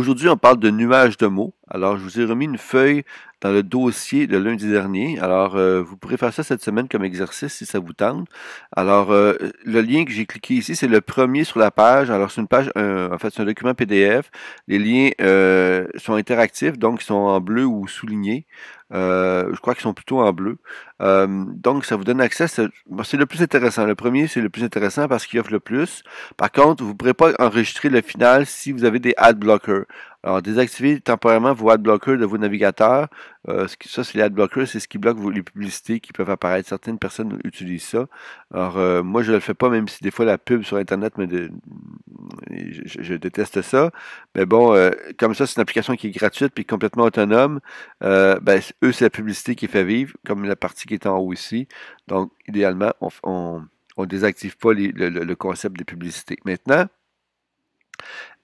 Aujourd'hui, on parle de nuages de mots. Alors, je vous ai remis une feuille dans le dossier de lundi dernier. Alors, euh, vous pourrez faire ça cette semaine comme exercice si ça vous tente. Alors, euh, le lien que j'ai cliqué ici, c'est le premier sur la page. Alors, c'est une page, euh, en fait, c'est un document PDF. Les liens sont interactifs, donc ils sont en bleu ou soulignés. je crois qu'ils sont plutôt en bleu. donc, ça vous donne accès. C'est le plus intéressant. Le premier, c'est le plus intéressant parce qu'il offre le plus. Par contre, vous ne pourrez pas enregistrer le final si vous avez des ad blockers. Alors, désactiver temporairement vos adblockers de vos navigateurs. Euh, ça, c'est les adblockers, c'est ce qui bloque les publicités qui peuvent apparaître. Certaines personnes utilisent ça. Alors, euh, moi, je ne le fais pas, même si des fois la pub sur Internet, je, déteste ça. Mais bon, euh, comme ça, c'est une application qui est gratuite puis complètement autonome. Ben, eux, c'est la publicité qui fait vivre, comme la partie qui est en haut ici. Donc, idéalement, on, ne désactive pas le, concept de publicité. Maintenant,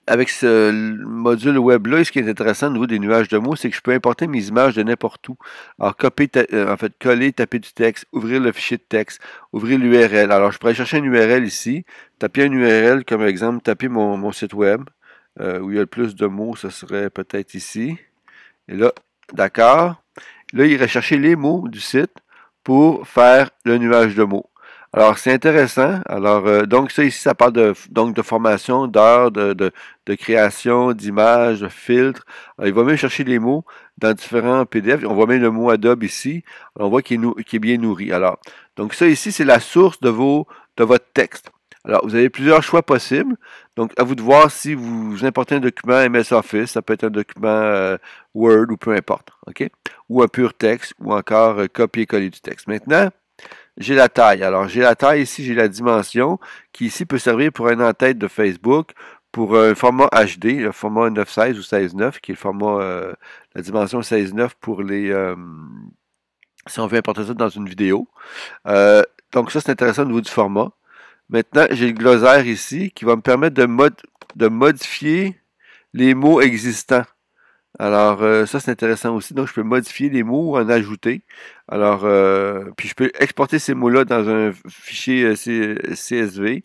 avec ce module web-là, ce qui est intéressant au niveau des nuages de mots, c'est que je peux importer mes images de n'importe où. Alors, copier, euh, en fait, coller, taper du texte, ouvrir le fichier de texte, ouvrir l'URL. Alors, je pourrais chercher une URL ici, taper une URL, comme exemple, taper mon, site web, euh, où il y a le plus de mots, ce serait peut-être ici. Et là, d'accord. Là, il irait chercher les mots du site pour faire le nuage de mots. Alors, c'est intéressant. Alors, euh, donc, ça ici, ça parle de, donc, de formation, d'heures, de, de, création, d'images, de filtres. il va même chercher les mots dans différents PDF. On voit même le mot Adobe ici. on voit qu'il est, bien nourri. Alors, donc, ça ici, c'est la source de, vos, de votre texte. Alors, vous avez plusieurs choix possibles. Donc, à vous de voir si vous, importez un document MS Office. Ça peut être un document euh, Word ou peu importe. OK? Ou un pur texte ou encore euh, copier-coller du texte. Maintenant, j'ai la taille. Alors, j'ai la taille ici, j'ai la dimension qui ici peut servir pour une en-tête de Facebook, pour un format HD, le format 9.16 ou 16.9, qui est le format, euh, la dimension 16.9 pour les, euh, si on veut importer ça dans une vidéo. Euh, donc ça, c'est intéressant au niveau du format. Maintenant, j'ai le glossaire ici qui va me permettre de, de modifier les mots existants. Alors, euh, ça, c'est intéressant aussi. Donc, je peux modifier les mots, ou en ajouter. Alors, euh, puis je peux exporter ces mots-là dans un fichier euh, CSV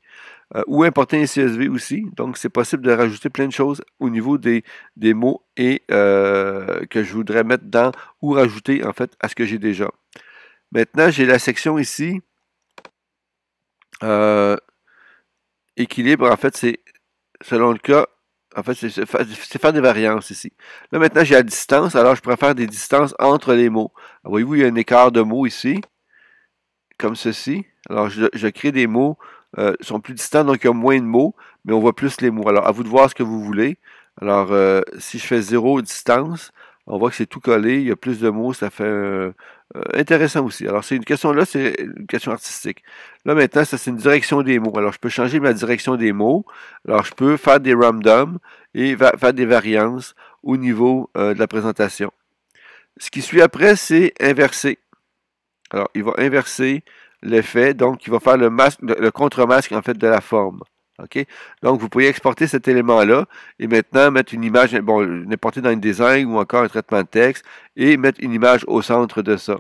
ou importer un CSV aussi. Donc, c'est possible de rajouter plein de choses au niveau des, des mots et que je voudrais mettre dans ou rajouter, en fait, à ce que j'ai déjà. Maintenant, j'ai la section ici. équilibre, en fait, c'est selon le cas, en fait, c'est faire des variances ici. Là, maintenant, j'ai la distance. Alors, je pourrais faire des distances entre les mots. Voyez-vous, il y a un écart de mots ici. Comme ceci. Alors, je, crée des mots euh, Ils sont plus distants, donc il y a moins de mots, mais on voit plus les mots. Alors, à vous de voir ce que vous voulez. Alors, euh, si je fais zéro distance, on voit que c'est tout collé. Il y a plus de mots, ça fait un... Euh, intéressant aussi. Alors, c'est une question là, c'est une question artistique. Là, maintenant, ça, c'est une direction des mots. Alors, je peux changer ma direction des mots. Alors, je peux faire des randoms et faire des variances au niveau euh, de la présentation. Ce qui suit après, c'est inverser. Alors, il va inverser l'effet, donc il va faire le, le contre-masque, en fait, de la forme. Donc, vous pouvez exporter cet élément-là et maintenant mettre une image, bon, l'importer dans une design ou encore un traitement de texte et mettre une image au centre de ça.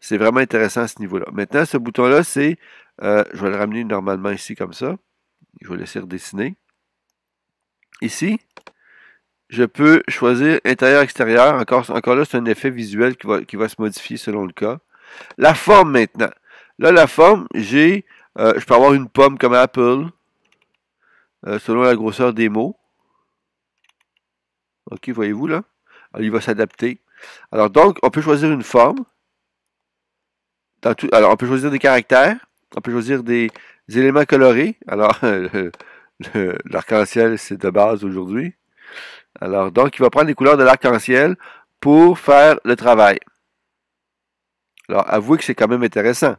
C'est vraiment intéressant à ce niveau-là. Maintenant, ce bouton-là, c'est, euh, je vais le ramener normalement ici comme ça. Je vais le laisser redessiner. Ici, je peux choisir intérieur-extérieur. Encore, là, c'est un effet visuel qui va, se modifier selon le cas. La forme maintenant. Là, la forme, j'ai, euh, je peux avoir une pomme comme Apple. Euh, selon la grosseur des mots. OK, voyez-vous là? Alors, il va s'adapter. Alors donc, on peut choisir une forme. alors, on peut choisir des caractères. On peut choisir des, éléments colorés. Alors, l'arc-en-ciel, c'est de base aujourd'hui. Alors, donc, il va prendre les couleurs de l'arc-en-ciel pour faire le travail. Alors, avouez que c'est quand même intéressant.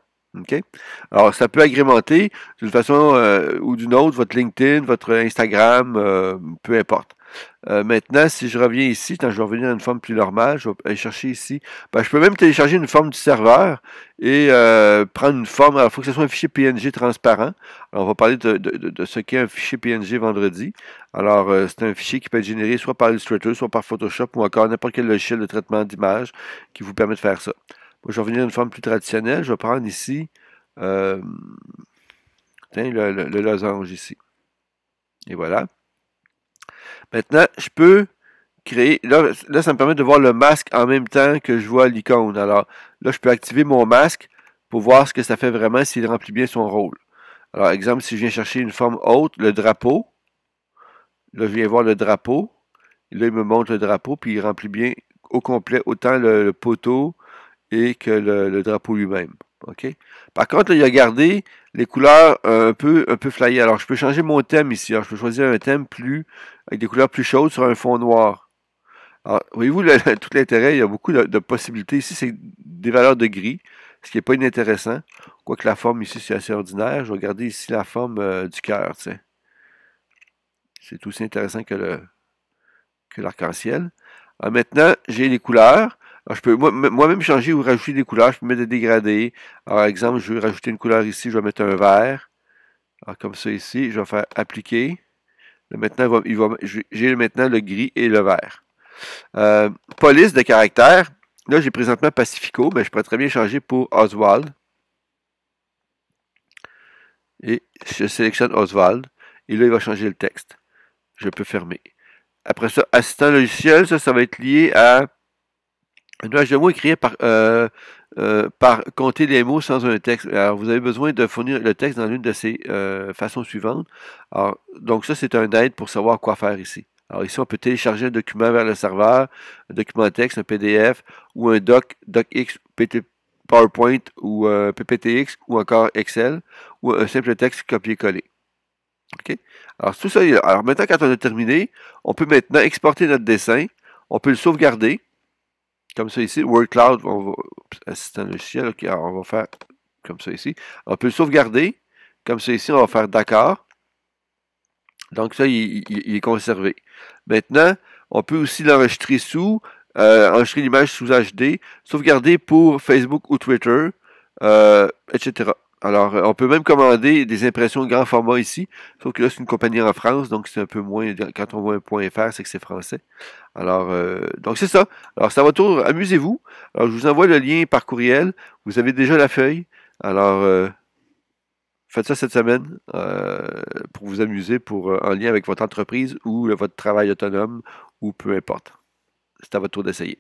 Alors, ça peut agrémenter d'une façon euh, ou d'une autre votre LinkedIn, votre Instagram, euh, peu importe. Euh, maintenant, si je reviens ici, quand je vais revenir à une forme plus normale, je vais aller chercher ici. Ben, je peux même télécharger une forme du serveur et prendre une forme. il faut que ce soit un fichier PNG transparent. Alors, on va parler de, ce qu'est un fichier PNG vendredi. Alors, c'est un fichier qui peut être généré soit par Illustrator, soit par Photoshop ou encore n'importe quel logiciel de traitement d'image qui vous permet de faire ça je vais venir une forme plus traditionnelle. Je vais prendre ici euh, le, losange ici. Et voilà. Maintenant, je peux créer. Là, ça me permet de voir le masque en même temps que je vois l'icône. Alors là, je peux activer mon masque pour voir ce que ça fait vraiment s'il remplit bien son rôle. Alors, exemple, si je viens chercher une forme haute, le drapeau. Là, je viens voir le drapeau. Là, il me montre le drapeau, puis il remplit bien au complet autant le poteau et que le, drapeau lui-même. OK? Par contre, il a gardé les couleurs euh, un peu, un flyées. Alors, je peux changer mon thème ici. Hein. je peux choisir un thème plus avec des couleurs plus chaudes sur un fond noir. Alors, voyez-vous, tout l'intérêt, il y a beaucoup de, possibilités. Ici, c'est des valeurs de gris, ce qui n'est pas inintéressant. Quoique la forme ici, c'est assez ordinaire. Je vais garder ici la forme euh, du cœur, tu sais. C'est aussi intéressant que que l'arc-en-ciel. Maintenant, j'ai les couleurs je peux moi-même changer ou rajouter des couleurs. Je peux mettre des dégradés. Alors, par exemple, je vais rajouter une couleur ici. Je vais mettre un vert. comme ça ici, je vais faire appliquer. maintenant, va, j'ai maintenant le gris et le vert. Euh, police de caractère. Là, j'ai présentement Pacifico, mais je pourrais très bien changer pour Oswald. Et je sélectionne Oswald. Et là, il va changer le texte. Je peux fermer. Après ça, assistant logiciel, ça, ça va être lié à un nuage de mots est par, euh, euh, par compter les mots sans un texte. Alors, vous avez besoin de fournir le texte dans l'une de ces euh, façons suivantes. Alors, donc, ça, c'est un aide pour savoir quoi faire ici. Alors, ici, on peut télécharger un document vers le serveur, un document texte, un PDF ou un doc, docx, PowerPoint ou PPTX ou encore Excel ou un simple texte copier-coller. OK? Alors, tout ça, alors maintenant, quand on a terminé, on peut maintenant exporter notre dessin, on peut le sauvegarder comme ça ici. Word Cloud, on va, assistant logiciel, on va faire comme ça ici. On peut sauvegarder. Comme ça ici, on va faire d'accord. Donc ça, il, est conservé. Maintenant, on peut aussi l'enregistrer sous, euh, enregistrer l'image sous HD, sauvegarder pour Facebook ou Twitter, euh, etc. Alors, euh, on peut même commander des impressions de grand format ici, sauf que là, c'est une compagnie en France, donc c'est un peu moins. Quand on voit un point .fr, c'est que c'est français. Alors, euh, donc c'est ça. Alors, à votre tour. Amusez-vous. Alors, je vous envoie le lien par courriel. Vous avez déjà la feuille. Alors, euh, faites ça cette semaine pour vous amuser, pour en lien avec votre entreprise ou votre travail autonome ou peu importe. C'est à votre tour d'essayer.